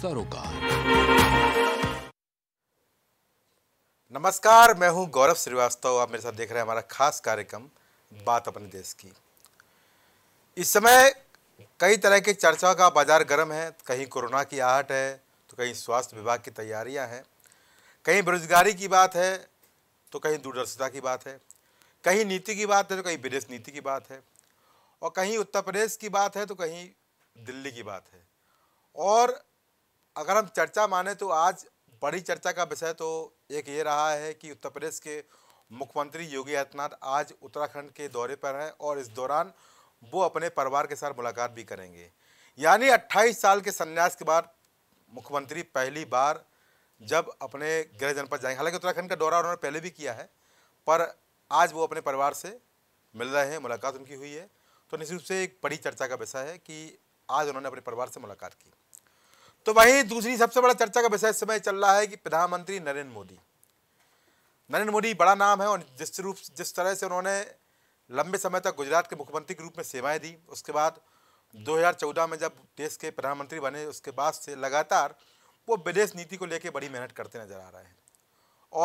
सरोकार नमस्कार मैं हूं गौरव श्रीवास्तव आप मेरे साथ देख रहे हैं हमारा खास कार्यक्रम बात अपने देश की इस समय कई तरह के चर्चा का बाजार गर्म है कहीं कोरोना की आहट है तो कहीं स्वास्थ्य विभाग की तैयारियां हैं कहीं बेरोजगारी की बात है तो कहीं दूरदर्शिता की बात है कहीं नीति की बात है तो कहीं विदेश नीति की बात है और कहीं उत्तर प्रदेश की बात है तो कहीं दिल्ली की बात है और अगर हम चर्चा माने तो आज बड़ी चर्चा का विषय तो एक ये रहा है कि उत्तर प्रदेश के मुख्यमंत्री योगी आदित्यनाथ आज उत्तराखंड के दौरे पर हैं और इस दौरान वो अपने परिवार के साथ मुलाकात भी करेंगे यानी 28 साल के संन्यास के बाद मुख्यमंत्री पहली बार जब अपने गृह जनपद जाएंगे हालांकि उत्तराखंड का दौरा उन्होंने पहले भी किया है पर आज वो अपने परिवार से मिल रहे हैं मुलाकात उनकी हुई है तो निश्चित रूप से एक बड़ी चर्चा का विषय है कि आज उन्होंने अपने परिवार से मुलाकात की तो वही दूसरी सबसे बड़ा चर्चा का विषय समय चल रहा है कि प्रधानमंत्री नरेंद्र मोदी नरेंद्र मोदी बड़ा नाम है और जिस रूप जिस तरह से उन्होंने लंबे समय तक गुजरात के मुख्यमंत्री के रूप में सेवाएं दी उसके बाद 2014 में जब देश के प्रधानमंत्री बने उसके बाद से लगातार वो विदेश नीति को लेकर बड़ी मेहनत करते नजर आ रहे हैं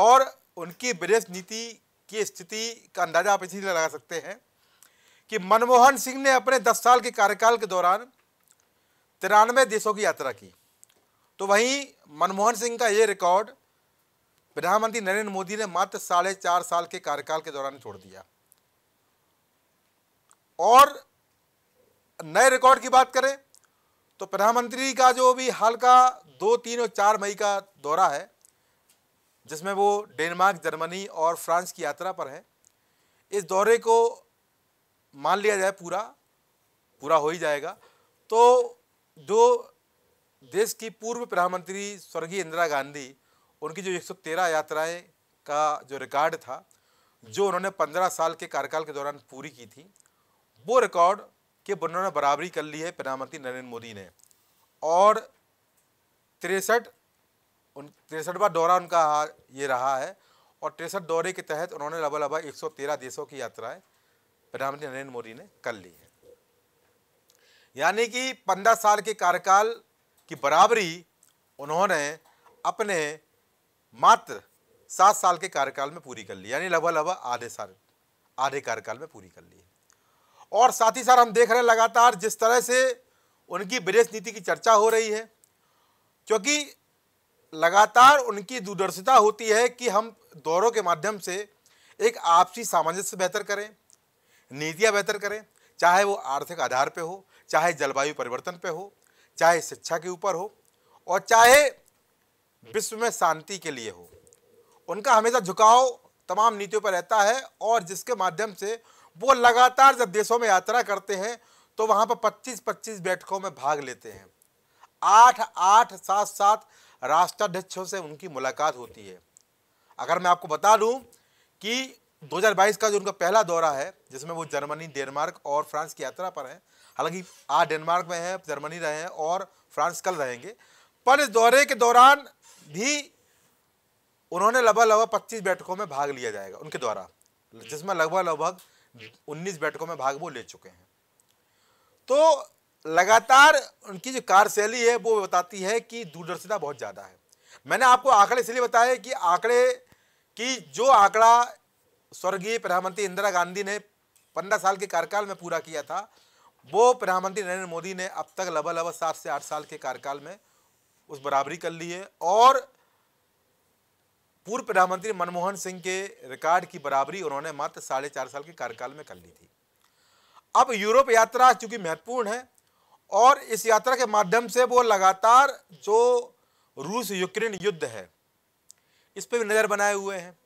और उनकी विदेश नीति की स्थिति का अंदाज़ा आप इसीलिए लगा सकते हैं कि मनमोहन सिंह ने अपने 10 साल के कार्यकाल के दौरान तिरानवे देशों की यात्रा की तो वहीं मनमोहन सिंह का ये रिकॉर्ड प्रधानमंत्री नरेंद्र मोदी ने मात्र साढ़े चार साल के कार्यकाल के दौरान छोड़ दिया और नए रिकॉर्ड की बात करें तो प्रधानमंत्री का जो भी हाल का दो तीन और चार मई का दौरा है जिसमें वो डेनमार्क जर्मनी और फ्रांस की यात्रा पर है इस दौरे को मान लिया जाए पूरा पूरा हो ही जाएगा तो जो देश की पूर्व प्रधानमंत्री स्वर्गीय इंदिरा गांधी उनकी जो 113 यात्राएं का जो रिकॉर्ड था जो उन्होंने 15 साल के कार्यकाल के दौरान पूरी की थी वो रिकॉर्ड के उन्होंने बराबरी कर ली है प्रधानमंत्री नरेंद्र मोदी ने और तिरसठ उन तिरसठवा दौरा उनका ये रहा है और तिरसठ दौरे के तहत उन्होंने लगभग लगभग एक देशों की यात्राएं प्रधानमंत्री नरेंद्र मोदी ने कर ली है यानी कि पंद्रह साल के कार्यकाल कि बराबरी उन्होंने अपने मात्र सात साल के कार्यकाल में पूरी कर ली यानी लगभग लगभग आधे साल आधे कार्यकाल में पूरी कर ली और साथ ही साथ हम देख रहे हैं लगातार जिस तरह से उनकी विदेश नीति की चर्चा हो रही है क्योंकि लगातार उनकी दूरदर्शिता होती है कि हम दौरों के माध्यम से एक आपसी सामंजस्य बेहतर करें नीतियाँ बेहतर करें चाहे वो आर्थिक आधार पर हो चाहे जलवायु परिवर्तन पर हो चाहे शिक्षा के ऊपर हो और चाहे विश्व में शांति के लिए हो उनका हमेशा झुकाव तमाम नीतियों पर रहता है और जिसके माध्यम से वो लगातार जब देशों में यात्रा करते हैं तो वहाँ पर 25-25 बैठकों में भाग लेते हैं आठ आठ सात सात राष्ट्राध्यक्षों से उनकी मुलाकात होती है अगर मैं आपको बता दूं कि 2022 का जो उनका पहला दौरा है जिसमें वो जर्मनी डेनमार्क और फ्रांस की यात्रा पर है हालांकि आज डेनमार्क में है जर्मनी रहे हैं और फ्रांस कल रहेंगे पर इस दौरे के दौरान भी उन्होंने लगभग लगभग पच्चीस बैठकों में भाग लिया जाएगा उनके द्वारा जिसमें लगभग लगभग उन्नीस बैठकों में भाग वो ले चुके हैं तो लगातार उनकी जो कार्यशैली है वो बताती है कि दूरदर्शिता बहुत ज़्यादा है मैंने आपको आंकड़े इसलिए बताया कि आंकड़े कि जो आंकड़ा स्वर्गीय प्रधानमंत्री इंदिरा गांधी ने पंद्रह साल के कार्यकाल में पूरा किया था वो प्रधानमंत्री नरेंद्र मोदी ने अब तक लगभग लगभग सात से आठ साल के कार्यकाल में उस बराबरी कर ली है और पूर्व प्रधानमंत्री मनमोहन सिंह के रिकॉर्ड की बराबरी उन्होंने मात्र साढ़े चार साल के कार्यकाल में कर ली थी अब यूरोप यात्रा चूंकि महत्वपूर्ण है और इस यात्रा के माध्यम से वो लगातार जो रूस यूक्रेन युद्ध है इस पर भी नज़र बनाए हुए हैं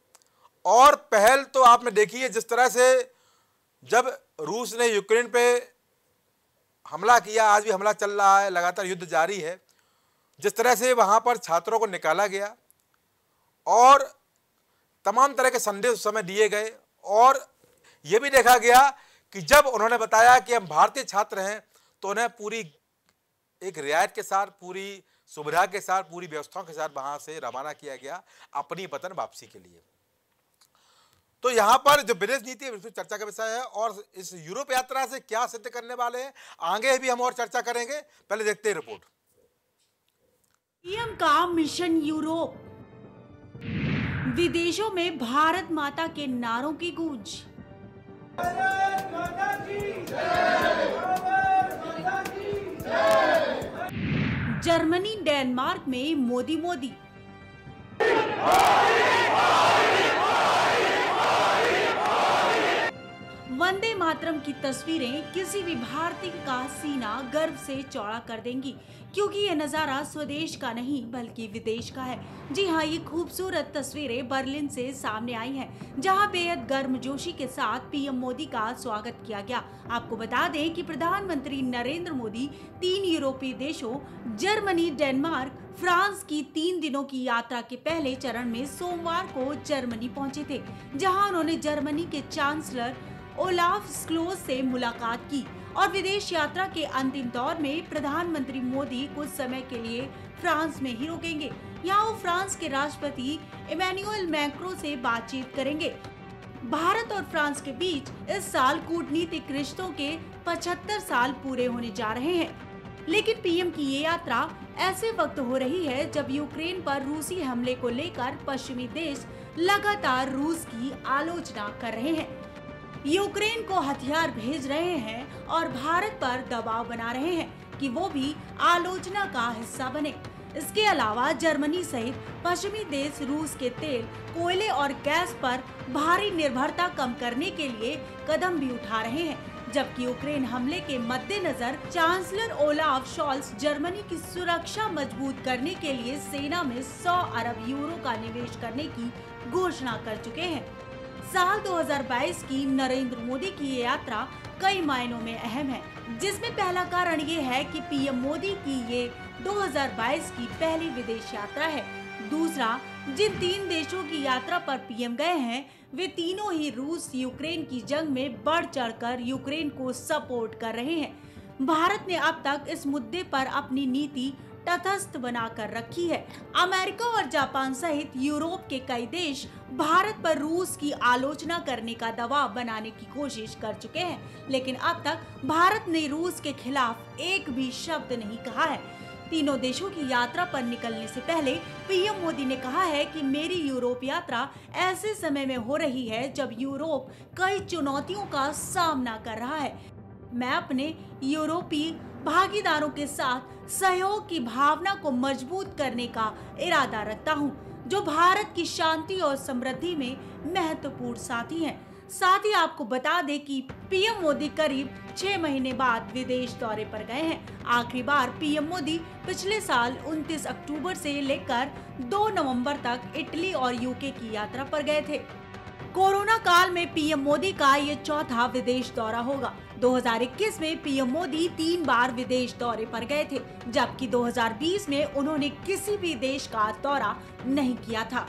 और पहल तो आपने देखी है जिस तरह से जब रूस ने यूक्रेन पे हमला किया आज भी हमला चल रहा है लगातार युद्ध जारी है जिस तरह से वहाँ पर छात्रों को निकाला गया और तमाम तरह के संदेश उस समय दिए गए और ये भी देखा गया कि जब उन्होंने बताया कि हम भारतीय छात्र हैं तो उन्हें पूरी एक रियायत के साथ पूरी सुविधा के साथ पूरी व्यवस्थाओं के साथ वहाँ से रवाना किया गया अपनी वतन वापसी के लिए तो यहाँ पर जो विदेश नीति है चर्चा का विषय है और इस यूरोप यात्रा से क्या सिद्ध करने वाले हैं आगे भी हम और चर्चा करेंगे पहले देखते हैं रिपोर्ट पीएम का मिशन यूरोप विदेशों में भारत माता के नारों की गूंज जर्मनी डेनमार्क में मोदी मोदी वंदे मातरम की तस्वीरें किसी भी भारतीय का सीना गर्व से चौड़ा कर देंगी क्योंकि ये नज़ारा स्वदेश का नहीं बल्कि विदेश का है जी हाँ ये खूबसूरत तस्वीरें बर्लिन से सामने आई हैं जहाँ बेहद गर्मजोशी के साथ पीएम मोदी का स्वागत किया गया आपको बता दें कि प्रधानमंत्री नरेंद्र मोदी तीन यूरोपीय देशों जर्मनी डेनमार्क फ्रांस की तीन दिनों की यात्रा के पहले चरण में सोमवार को जर्मनी पहुंचे थे जहां उन्होंने जर्मनी के चांसलर ओलाफ स्क्लोज से मुलाकात की और विदेश यात्रा के अंतिम दौर में प्रधानमंत्री मोदी कुछ समय के लिए फ्रांस में ही रुकेंगे यहाँ वो फ्रांस के राष्ट्रपति इमैनुअल मैक्रो से बातचीत करेंगे भारत और फ्रांस के बीच इस साल कूटनीतिक रिश्तों के 75 साल पूरे होने जा रहे हैं लेकिन पीएम की ये यात्रा ऐसे वक्त हो रही है जब यूक्रेन पर रूसी हमले को लेकर पश्चिमी देश लगातार रूस की आलोचना कर रहे हैं यूक्रेन को हथियार भेज रहे हैं और भारत पर दबाव बना रहे हैं कि वो भी आलोचना का हिस्सा बने इसके अलावा जर्मनी सहित पश्चिमी देश रूस के तेल कोयले और गैस पर भारी निर्भरता कम करने के लिए कदम भी उठा रहे हैं जबकि यूक्रेन हमले के मद्देनजर चांसलर ओलाफ शॉल्स जर्मनी की सुरक्षा मजबूत करने के लिए सेना में 100 अरब यूरो का निवेश करने की घोषणा कर चुके हैं साल 2022 की नरेंद्र मोदी की ये यात्रा कई मायनों में अहम है जिसमें पहला कारण ये है कि पीएम मोदी की ये 2022 की पहली विदेश यात्रा है दूसरा जिन तीन देशों की यात्रा पर पीएम गए हैं वे तीनों ही रूस यूक्रेन की जंग में बढ़ चढ़कर यूक्रेन को सपोर्ट कर रहे हैं भारत ने अब तक इस मुद्दे पर अपनी नीति तटस्थ बनाकर रखी है अमेरिका और जापान सहित यूरोप के कई देश भारत पर रूस की आलोचना करने का दबाव बनाने की कोशिश कर चुके हैं लेकिन अब तक भारत ने रूस के खिलाफ एक भी शब्द नहीं कहा है तीनों देशों की यात्रा पर निकलने से पहले पीएम मोदी ने कहा है कि मेरी यूरोप यात्रा ऐसे समय में हो रही है जब यूरोप कई चुनौतियों का सामना कर रहा है मैं अपने यूरोपीय भागीदारों के साथ सहयोग की भावना को मजबूत करने का इरादा रखता हूँ जो भारत की शांति और समृद्धि में महत्वपूर्ण साथी हैं साथ ही आपको बता दें कि पीएम मोदी करीब छह महीने बाद विदेश दौरे पर गए हैं आखिरी बार पीएम मोदी पिछले साल 29 अक्टूबर से लेकर 2 नवंबर तक इटली और यूके की यात्रा पर गए थे कोरोना काल में पीएम मोदी का ये चौथा विदेश दौरा होगा 2021 में पीएम मोदी तीन बार विदेश दौरे पर गए थे जबकि 2020 में उन्होंने किसी भी देश का दौरा नहीं किया था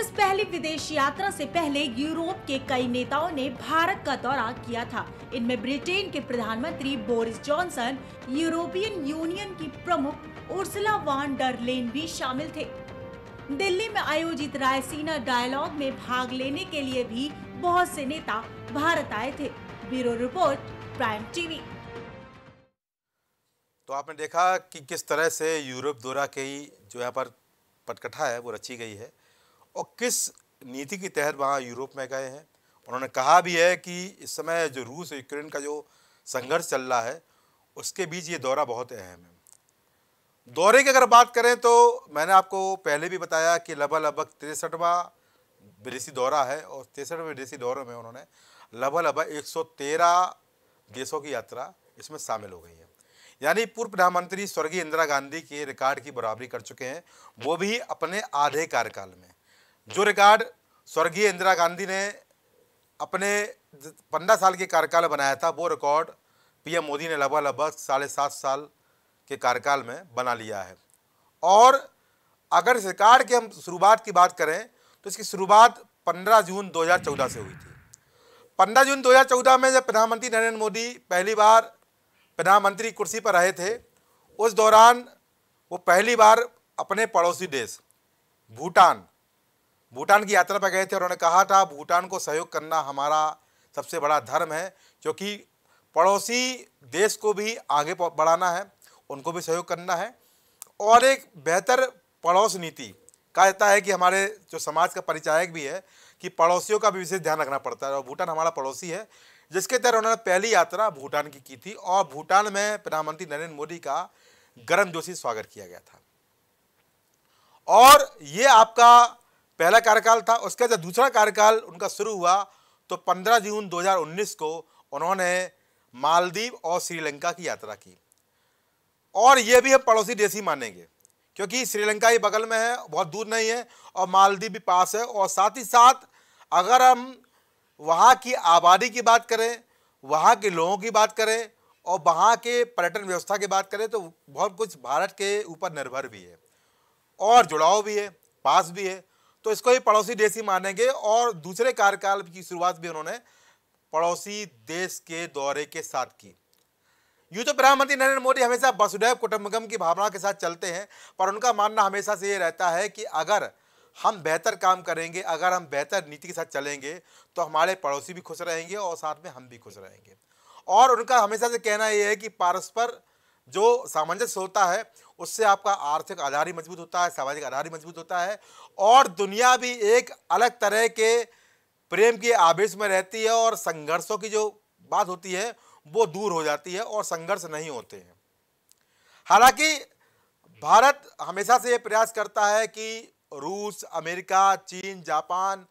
इस पहली विदेश यात्रा से पहले यूरोप के कई नेताओं ने भारत का दौरा किया था इनमें ब्रिटेन के प्रधानमंत्री बोरिस जॉनसन यूरोपियन यूनियन की प्रमुख उर्सला वान डरलेन भी शामिल थे दिल्ली में आयोजित रायसीना डायलॉग में भाग लेने के लिए भी बहुत से नेता भारत आए थे ब्यूरो रिपोर्ट प्राइम टीवी तो आपने देखा कि किस तरह से यूरोप दौरा की जो यहाँ पर पटकथा है वो रची गई है और किस नीति के तहत वहाँ यूरोप में गए हैं उन्होंने कहा भी है कि इस समय जो रूस और यूक्रेन का जो संघर्ष चल रहा है उसके बीच ये दौरा बहुत अहम है दौरे की अगर बात करें तो मैंने आपको पहले भी बताया कि लगभग लगभग तिरसठवा विदेशी दौरा है और तिरसठवें विदेशी दौरे में उन्होंने लगभग लगभग एक सौ तेरह देशों की यात्रा इसमें शामिल हो गई है यानी पूर्व प्रधानमंत्री स्वर्गीय इंदिरा गांधी के रिकॉर्ड की बराबरी कर चुके हैं वो भी अपने आधे कार्यकाल में जो रिकॉर्ड स्वर्गीय इंदिरा गांधी ने अपने पंद्रह साल के कार्यकाल बनाया था वो रिकॉर्ड पीएम मोदी ने लगभग लगभग साढ़े सात साल के कार्यकाल में बना लिया है और अगर रिकॉर्ड की हम शुरुआत की बात करें तो इसकी शुरुआत पंद्रह जून दो से हुई थी पंद्रह जून 2014 में जब प्रधानमंत्री नरेंद्र मोदी पहली बार प्रधानमंत्री कुर्सी पर आए थे उस दौरान वो पहली बार अपने पड़ोसी देश भूटान भूटान की यात्रा पर गए थे उन्होंने कहा था भूटान को सहयोग करना हमारा सबसे बड़ा धर्म है क्योंकि पड़ोसी देश को भी आगे बढ़ाना है उनको भी सहयोग करना है और एक बेहतर पड़ोस नीति कहा जाता है कि हमारे जो समाज का परिचायक भी है कि पड़ोसियों का भी विशेष ध्यान रखना पड़ता है और भूटान हमारा पड़ोसी है जिसके तहत उन्होंने पहली यात्रा भूटान की की थी और भूटान में प्रधानमंत्री नरेंद्र मोदी का गर्मजोशी स्वागत किया गया था और ये आपका पहला कार्यकाल था उसके जब दूसरा कार्यकाल उनका शुरू हुआ तो 15 जून 2019 को उन्होंने मालदीव और श्रीलंका की यात्रा की और ये भी हम पड़ोसी देश ही मानेंगे क्योंकि श्रीलंका ही बगल में है बहुत दूर नहीं है और मालदीव भी पास है और साथ ही साथ अगर हम वहाँ की आबादी की बात करें वहाँ के लोगों की बात करें और वहाँ के पर्यटन व्यवस्था की बात करें तो बहुत कुछ भारत के ऊपर निर्भर भी है और जुड़ाव भी है पास भी है तो इसको ही पड़ोसी देश ही मानेंगे और दूसरे कार्यकाल की शुरुआत भी उन्होंने पड़ोसी देश के दौरे के साथ की यूँ तो प्रधानमंत्री नरेंद्र मोदी हमेशा वसुधैव कुटुंबकम की भावना के साथ चलते हैं पर उनका मानना हमेशा से ये रहता है कि अगर हम बेहतर काम करेंगे अगर हम बेहतर नीति के साथ चलेंगे तो हमारे पड़ोसी भी खुश रहेंगे और साथ में हम भी खुश रहेंगे और उनका हमेशा से कहना यह है कि पारस्पर जो सामंजस्य होता है उससे आपका आर्थिक आधार ही मजबूत होता है सामाजिक आधार ही मजबूत होता है और दुनिया भी एक अलग तरह के प्रेम के आवेश में रहती है और संघर्षों की जो बात होती है वो दूर हो जाती है और संघर्ष नहीं होते हैं हालांकि भारत हमेशा से ये प्रयास करता है कि रूस अमेरिका चीन जापान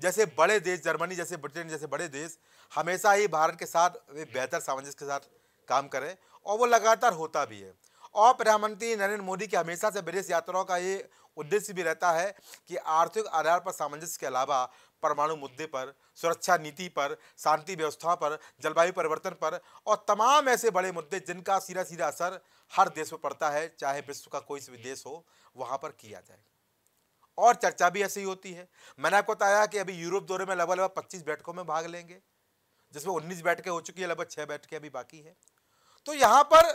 जैसे बड़े देश जर्मनी जैसे ब्रिटेन जैसे बड़े देश हमेशा ही भारत के साथ वे बेहतर सामंजस्य के साथ काम करें और वो लगातार होता भी है और प्रधानमंत्री नरेंद्र मोदी की हमेशा से विदेश यात्राओं का ये उद्देश्य भी रहता है कि आर्थिक आधार पर सामंजस्य के अलावा परमाणु मुद्दे पर सुरक्षा नीति पर शांति व्यवस्था पर जलवायु परिवर्तन पर और तमाम ऐसे बड़े मुद्दे जिनका सीधा सीधा असर हर देश पर पड़ता है चाहे विश्व का कोई भी देश हो वहाँ पर किया जाए और चर्चा भी ऐसी ही होती है मैंने आपको बताया कि अभी यूरोप दौरे में लगभग लगभग पच्चीस बैठकों में भाग लेंगे जिसमें उन्नीस बैठकें हो चुकी है लगभग छः बैठकें अभी बाकी है तो यहाँ पर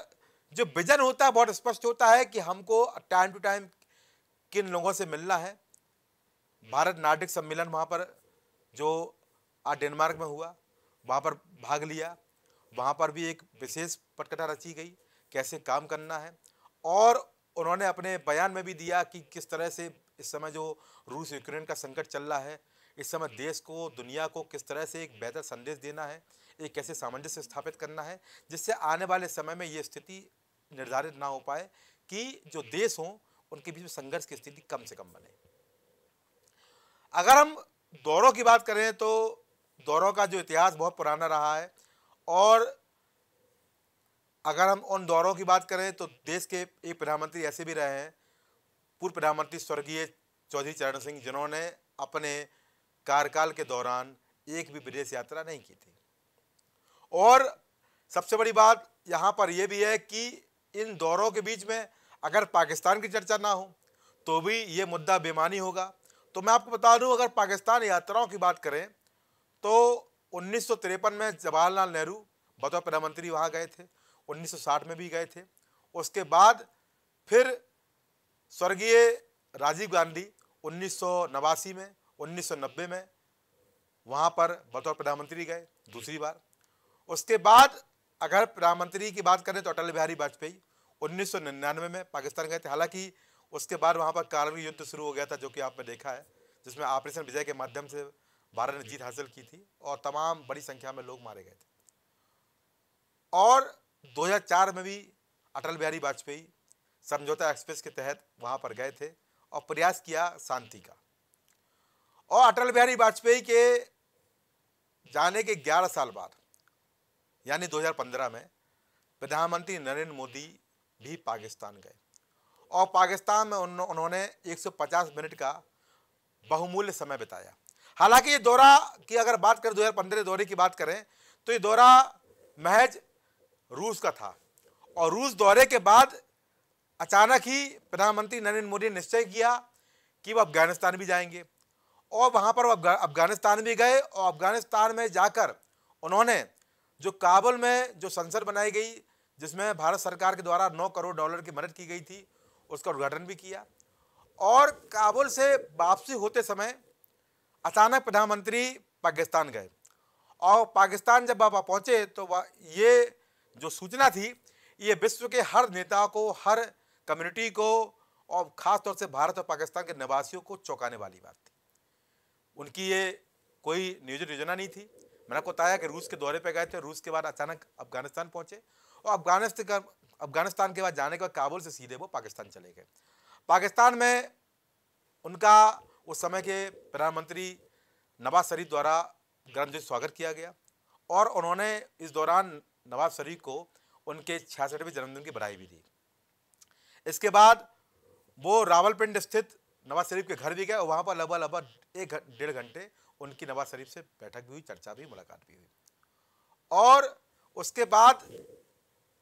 जो विजन होता है बहुत स्पष्ट होता है कि हमको टाइम टू टाइम किन लोगों से मिलना है भारत नाटिक सम्मेलन वहाँ पर जो आज डेनमार्क में हुआ वहाँ पर भाग लिया वहाँ पर भी एक विशेष पटकथा रची गई कैसे काम करना है और उन्होंने अपने बयान में भी दिया कि किस तरह से इस समय जो रूस यूक्रेन का संकट चल रहा है इस समय देश को दुनिया को किस तरह से एक बेहतर संदेश देना है एक कैसे सामंजस्य स्थापित करना है जिससे आने वाले समय में ये स्थिति निर्धारित ना हो पाए कि जो देश हों उनके बीच में संघर्ष की स्थिति कम से कम बने अगर हम दौरों की बात करें तो दौरों का जो इतिहास बहुत पुराना रहा है और अगर हम उन दौरों की बात करें तो देश के एक प्रधानमंत्री ऐसे भी रहे हैं पूर्व प्रधानमंत्री स्वर्गीय चौधरी चरण सिंह जिन्होंने अपने कार्यकाल के दौरान एक भी विदेश यात्रा नहीं की थी और सबसे बड़ी बात यहाँ पर यह भी है कि इन दौरों के बीच में अगर पाकिस्तान की चर्चा ना हो तो भी ये मुद्दा बेमानी होगा तो मैं आपको बता दूं अगर पाकिस्तान यात्राओं की बात करें तो उन्नीस में जवाहरलाल नेहरू बतौर प्रधानमंत्री वहाँ गए थे 1960 में भी गए थे उसके बाद फिर स्वर्गीय राजीव गांधी उन्नीस में उन्नीस में वहाँ पर बतौर प्रधानमंत्री गए दूसरी बार उसके बाद अगर प्रधानमंत्री की बात करें तो अटल बिहारी वाजपेयी 1999 में पाकिस्तान गए थे हालांकि उसके बाद वहाँ पर कारगिल युद्ध शुरू हो गया था जो कि आपने देखा है जिसमें ऑपरेशन विजय के माध्यम से भारत ने जीत हासिल की थी और तमाम बड़ी संख्या में लोग मारे गए थे और दो में भी अटल बिहारी वाजपेयी समझौता एक्सप्रेस के तहत वहाँ पर गए थे और प्रयास किया शांति का और अटल बिहारी वाजपेयी के जाने के 11 साल बाद यानी 2015 में प्रधानमंत्री नरेंद्र मोदी भी पाकिस्तान गए और पाकिस्तान में उन, उन्होंने 150 मिनट का बहुमूल्य समय बिताया हालांकि ये दौरा की अगर बात करें 2015 दौरे की बात करें तो ये दौरा महज रूस का था और रूस दौरे के बाद अचानक ही प्रधानमंत्री नरेंद्र मोदी ने निश्चय किया कि वह अफगानिस्तान भी जाएंगे और वहाँ पर वह अफगानिस्तान भी गए और अफगानिस्तान में जाकर उन्होंने जो काबुल में जो संसद बनाई गई जिसमें भारत सरकार के द्वारा 9 करोड़ डॉलर की मदद की गई थी उसका उद्घाटन भी किया और काबुल से वापसी होते समय अचानक प्रधानमंत्री पाकिस्तान गए और पाकिस्तान जब बाबा पहुँचे तो ये जो सूचना थी ये विश्व के हर नेता को हर कम्युनिटी को और ख़ास तौर से भारत और पाकिस्तान के निवासियों को चौंकाने वाली बात थी उनकी ये कोई नियोजन योजना नहीं थी मैंने आपको बताया कि रूस के दौरे पर गए थे रूस के बाद अचानक अफगानिस्तान पहुँचे और अफगानिस्तान अफगानिस्तान के बाद जाने के बाद काबुल से सीधे वो पाकिस्तान चले गए पाकिस्तान में उनका उस समय के प्रधानमंत्री नवाज शरीफ द्वारा गर्मजोश स्वागत किया गया और उन्होंने इस दौरान नवाज शरीफ को उनके छियासठवें जन्मदिन की बधाई भी दी इसके बाद वो रावलपिंड स्थित नवाज शरीफ के घर भी गए और वहाँ पर लगभग लगभग एक डेढ़ घंटे उनकी नवाज शरीफ से बैठक भी हुई चर्चा भी मुलाकात भी हुई और उसके बाद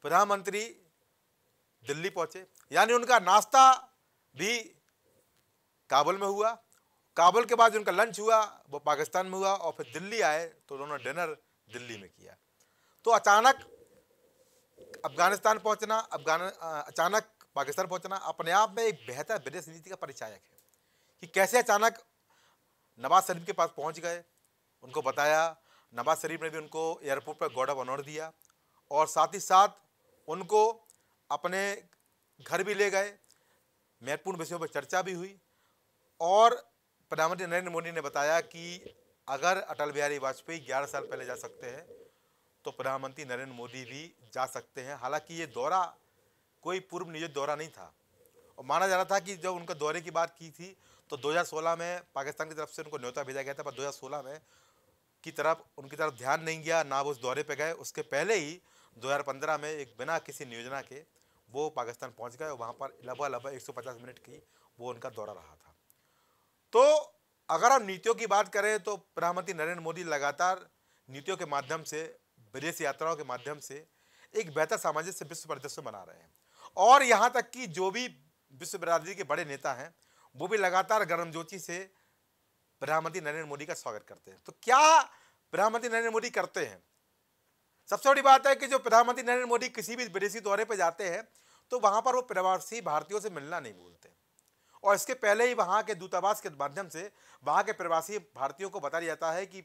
प्रधानमंत्री दिल्ली पहुँचे यानी उनका नाश्ता भी काबुल में हुआ काबुल के बाद उनका लंच हुआ वो पाकिस्तान में हुआ और फिर दिल्ली आए तो उन्होंने डिनर दिल्ली में किया तो अचानक अफगानिस्तान पहुंचना अफगान अचानक पाकिस्तान पहुंचना अपने आप में एक बेहतर विदेश नीति का परिचायक है कि कैसे अचानक नवाज शरीफ के पास पहुंच गए उनको बताया नवाज शरीफ ने भी उनको एयरपोर्ट पर गॉड ऑफ ऑनर दिया और साथ ही साथ उनको अपने घर भी ले गए महत्वपूर्ण विषयों पर चर्चा भी हुई और प्रधानमंत्री नरेंद्र मोदी ने बताया कि अगर अटल बिहारी वाजपेयी 11 साल पहले जा सकते हैं तो प्रधानमंत्री नरेंद्र मोदी भी जा सकते हैं हालांकि ये दौरा कोई पूर्व नियोजित दौरा नहीं था और माना जा रहा था कि जब उनका दौरे की बात की थी तो 2016 में पाकिस्तान की तरफ से उनको न्योता भेजा गया था पर 2016 में की तरफ उनकी तरफ ध्यान नहीं गया ना वो उस दौरे पे गए उसके पहले ही 2015 में एक बिना किसी नियोजना के वो पाकिस्तान पहुंच गए और वहाँ पर लगभग लगभग एक मिनट की वो उनका दौरा रहा था तो अगर हम नीतियों की बात करें तो प्रधानमंत्री नरेंद्र मोदी लगातार नीतियों के माध्यम से विदेश यात्राओं के माध्यम से एक बेहतर सामाजिक से विश्व परिदृश्य बना रहे हैं और यहाँ तक कि जो भी विश्व बिरादरी के बड़े नेता हैं वो भी लगातार गर्मजोशी से प्रधानमंत्री नरेंद्र मोदी का स्वागत करते हैं तो क्या प्रधानमंत्री नरेंद्र मोदी करते हैं सबसे बड़ी बात है कि जो प्रधानमंत्री नरेंद्र मोदी किसी भी विदेशी दौरे पर जाते हैं तो वहाँ पर वो प्रवासी भारतीयों से मिलना नहीं भूलते और इसके पहले ही वहाँ के दूतावास के माध्यम से वहाँ के प्रवासी भारतीयों को बताया जाता है कि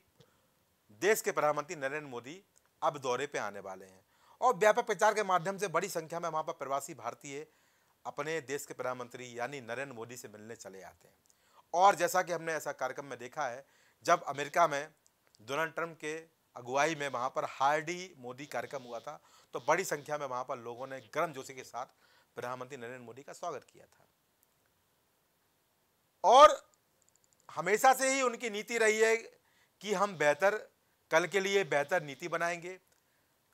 देश के प्रधानमंत्री नरेंद्र मोदी अब दौरे पर आने वाले हैं और व्यापक प्रचार के माध्यम से बड़ी संख्या में वहाँ पर प्रवासी भारतीय अपने देश के प्रधानमंत्री यानी नरेंद्र मोदी से मिलने चले आते हैं और जैसा कि हमने ऐसा कार्यक्रम में देखा है जब अमेरिका में डोनाल्ड ट्रंप के अगुवाई में वहाँ पर हार्डी मोदी कार्यक्रम हुआ था तो बड़ी संख्या में वहाँ पर लोगों ने गर्म जोशी के साथ प्रधानमंत्री नरेंद्र मोदी का स्वागत किया था और हमेशा से ही उनकी नीति रही है कि हम बेहतर कल के लिए बेहतर नीति बनाएंगे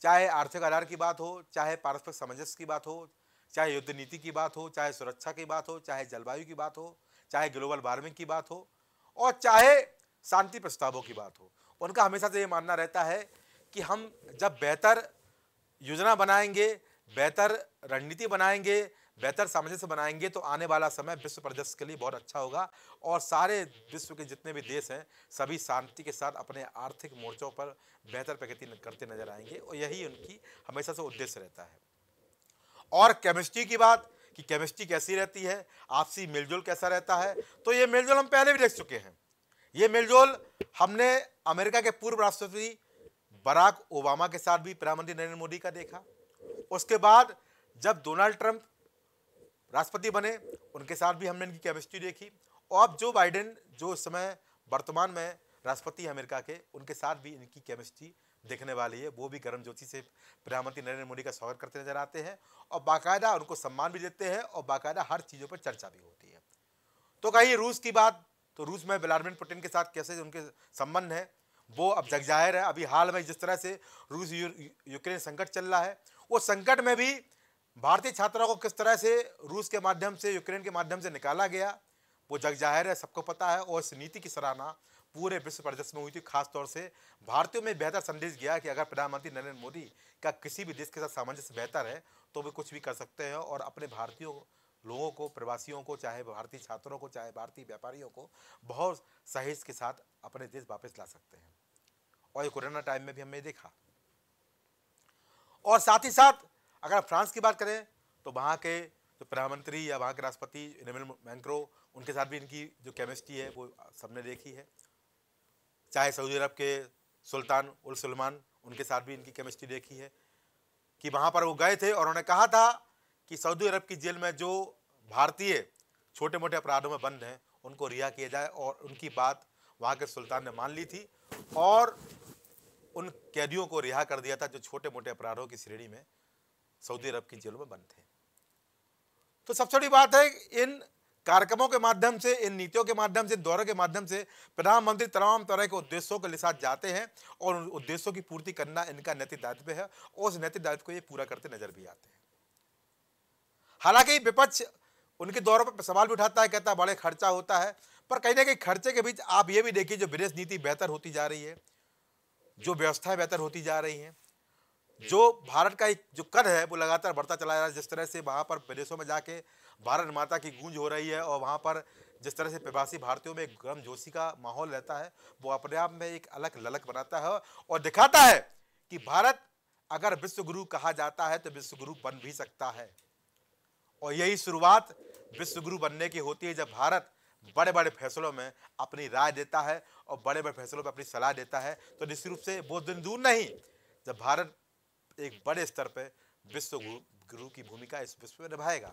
चाहे आर्थिक आधार की बात हो चाहे पारस्परिक सामंजस्य की बात हो चाहे युद्ध नीति की बात हो चाहे सुरक्षा की बात हो चाहे जलवायु की बात हो चाहे ग्लोबल वार्मिंग की बात हो और चाहे शांति प्रस्तावों की बात हो उनका हमेशा से ये मानना रहता है कि हम जब बेहतर योजना बनाएंगे बेहतर रणनीति बनाएंगे बेहतर सामंजस्य बनाएंगे तो आने वाला समय विश्व प्रदर्श के लिए बहुत अच्छा होगा और सारे विश्व के जितने भी देश हैं सभी शांति के साथ अपने आर्थिक मोर्चों पर बेहतर प्रगति करते नजर आएंगे और यही उनकी हमेशा से उद्देश्य रहता है और केमिस्ट्री की बात कि केमिस्ट्री कैसी रहती है आपसी मिलजुल कैसा रहता है तो ये मेलजोल हम पहले भी देख चुके हैं ये मिलजुल हमने अमेरिका के पूर्व राष्ट्रपति बराक ओबामा के साथ भी प्रधानमंत्री नरेंद्र मोदी का देखा उसके बाद जब डोनाल्ड ट्रंप राष्ट्रपति बने उनके साथ भी हमने इनकी केमिस्ट्री देखी और अब जो बाइडेन जो इस समय वर्तमान में राष्ट्रपति अमेरिका के उनके साथ भी इनकी केमिस्ट्री देखने वाली है वो भी गर्म ज्योति से प्रधानमंत्री नरेंद्र मोदी का स्वागत करते नजर आते हैं और बाकायदा उनको सम्मान भी देते हैं और बाकायदा हर चीज़ों पर चर्चा भी होती है तो कहीं रूस की बात तो रूस में व्लादिमिर पुटिन के साथ कैसे उनके संबंध हैं वो अब जग जाहिर है अभी हाल में जिस तरह से रूस यूक्रेन संकट चल रहा है वो संकट में भी भारतीय छात्रों को किस तरह से रूस के माध्यम से यूक्रेन के माध्यम से निकाला गया वो जग जाहिर है सबको पता है और इस नीति की सराहना पूरे विश्व प्रदर्शन में हुई थी खासतौर से भारतीयों में बेहतर संदेश गया कि अगर प्रधानमंत्री नरेंद्र मोदी का किसी भी देश के साथ सामंजस्य बेहतर है तो वे कुछ भी कर सकते हैं और अपने भारतीयों लोगों को प्रवासियों को चाहे भारतीय छात्रों को चाहे भारतीय व्यापारियों को बहुत सहेज के साथ अपने देश वापस ला सकते हैं और ये कोरोना टाइम में भी हमने देखा और साथ ही साथ अगर आप फ्रांस की बात करें तो वहाँ के जो प्रधानमंत्री या वहाँ के राष्ट्रपति इनमेल मैंक्रो उनके साथ भी इनकी जो केमिस्ट्री है वो सबने देखी है चाहे सऊदी अरब के सुल्तान उल सलमान उनके साथ भी इनकी केमिस्ट्री देखी है कि वहाँ पर वो गए थे और उन्होंने कहा था कि सऊदी अरब की जेल में जो भारतीय छोटे मोटे अपराधों में बंद हैं उनको रिहा किया जाए और उनकी बात वहाँ के सुल्तान ने मान ली थी और उन कैदियों को रिहा कर दिया था जो छोटे मोटे अपराधों की श्रेणी में सऊदी अरब की जेलों में बंद थे तो सबसे बड़ी बात है इन कार्यक्रमों के माध्यम से इन नीतियों के माध्यम से दौरों के माध्यम से प्रधानमंत्री तमाम तरह के उद्देश्यों के साथ जाते हैं और उन उद्देश्यों की पूर्ति करना इनका नैतिक दायित्व है और उस नैतिक दायित्व को ये पूरा करते नजर भी आते हैं हालांकि विपक्ष उनके दौरों पर सवाल भी उठाता है कहता है बड़े खर्चा होता है पर कहीं ना कहीं खर्चे के बीच आप ये भी देखिए जो विदेश नीति बेहतर होती जा रही है जो व्यवस्थाएं बेहतर होती जा रही हैं जो भारत का एक जो कद है वो लगातार बढ़ता चला जा रहा है जिस तरह से वहाँ पर विदेशों में जाके भारत माता की गूंज हो रही है और वहाँ पर जिस तरह से प्रवासी भारतीयों में गर्म जोशी का माहौल रहता है वो अपने आप में एक अलग ललक बनाता है और दिखाता है कि भारत अगर विश्वगुरु कहा जाता है तो विश्वगुरु बन भी सकता है और यही शुरुआत विश्वगुरु बनने की होती है जब भारत बड़े बड़े फैसलों में अपनी राय देता है और बड़े बड़े फैसलों पर अपनी सलाह देता है तो निश्चित रूप से वो दिन दूर नहीं जब भारत एक बड़े स्तर पर विश्व गुरु की भूमिका इस विश्व में निभाएगा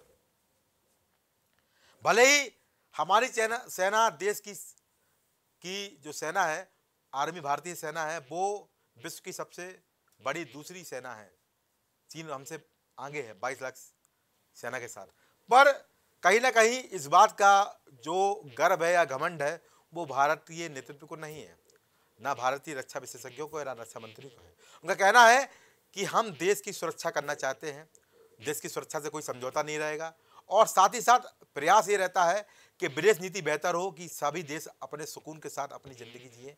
भले ही हमारी सेना देश की की जो सेना है आर्मी भारतीय सेना है वो विश्व की सबसे बड़ी दूसरी सेना है चीन हमसे आगे है 22 लाख सेना के साथ पर कहीं ना कहीं इस बात का जो गर्व है या घमंड है वो भारतीय नेतृत्व को नहीं है ना भारतीय रक्षा विशेषज्ञों को है ना रक्षा मंत्री को है उनका कहना है कि हम देश की सुरक्षा करना चाहते हैं देश की सुरक्षा से कोई समझौता नहीं रहेगा और साथ ही साथ प्रयास ये रहता है कि विदेश नीति बेहतर हो कि सभी देश अपने सुकून के साथ अपनी ज़िंदगी जिए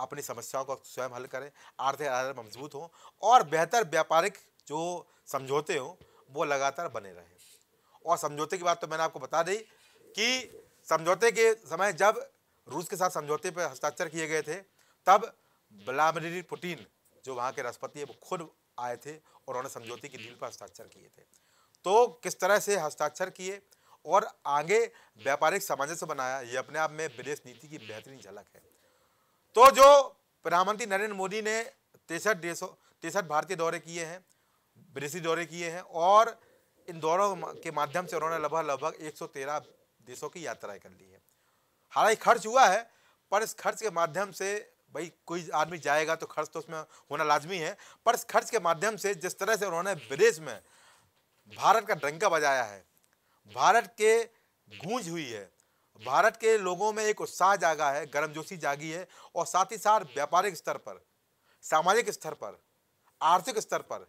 अपनी समस्याओं को स्वयं हल करें आर्थिक आधार मजबूत हों और बेहतर व्यापारिक जो समझौते हों वो लगातार बने रहें और समझौते की बात तो मैंने आपको बता दी कि समझौते के समय जब रूस के साथ समझौते पर हस्ताक्षर किए गए थे तब व्लामिर पुटिन जो वहाँ के राष्ट्रपति है वो खुद आए थे और उन्होंने समझौते की डील पर हस्ताक्षर किए थे तो किस तरह से हस्ताक्षर किए और आगे व्यापारिक सामंजस्य बनाया ये अपने आप में विदेश नीति की बेहतरीन झलक है तो जो प्रधानमंत्री नरेंद्र मोदी ने तिरसठ देशों तिरसठ भारतीय दौरे किए हैं विदेशी दौरे किए हैं और इन दौरों के माध्यम से उन्होंने लगभग लगभग एक देशों की यात्राएं कर ली है हालांकि खर्च हुआ है पर इस खर्च के माध्यम से भाई कोई आदमी जाएगा तो खर्च तो उसमें होना लाजमी है पर इस खर्च के माध्यम से जिस तरह से उन्होंने विदेश में भारत का डंका बजाया है भारत के गूंज हुई है भारत के लोगों में एक उत्साह जागा है गर्मजोशी जागी है और साथ ही साथ व्यापारिक स्तर पर सामाजिक स्तर पर आर्थिक स्तर पर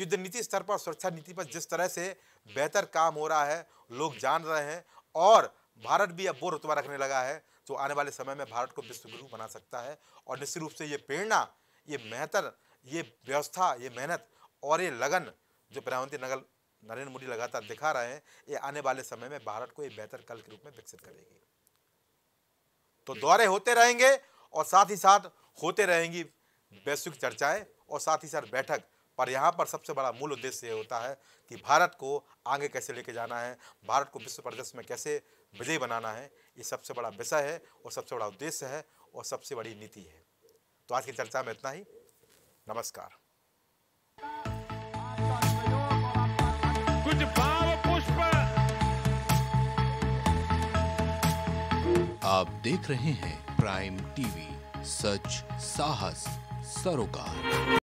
युद्ध नीति स्तर पर सुरक्षा नीति पर जिस तरह से बेहतर काम हो रहा है लोग जान रहे हैं और भारत भी अब वो रुतबा रखने लगा है जो आने वाले समय में भारत को विश्वगुरु बना सकता है और निश्चित रूप से ये प्रेरणा ये मेहतर ये व्यवस्था ये मेहनत और ये लगन जो प्रधानमंत्री नगर नरेंद्र मोदी लगातार दिखा रहे हैं ये आने वाले समय में भारत को एक बेहतर कल के रूप में विकसित करेगी तो दौरे होते रहेंगे और साथ ही साथ होते रहेंगी वैश्विक चर्चाएं और साथ ही साथ बैठक पर यहाँ पर सबसे बड़ा मूल उद्देश्य ये होता है कि भारत को आगे कैसे लेके जाना है भारत को विश्व परिदृश्य में कैसे विजय बनाना है ये सबसे बड़ा विषय है और सबसे बड़ा उद्देश्य है और सबसे बड़ी नीति है तो आज की चर्चा में इतना ही नमस्कार कुछ भाव पुष्प आप देख रहे हैं प्राइम टीवी सच साहस सरोकार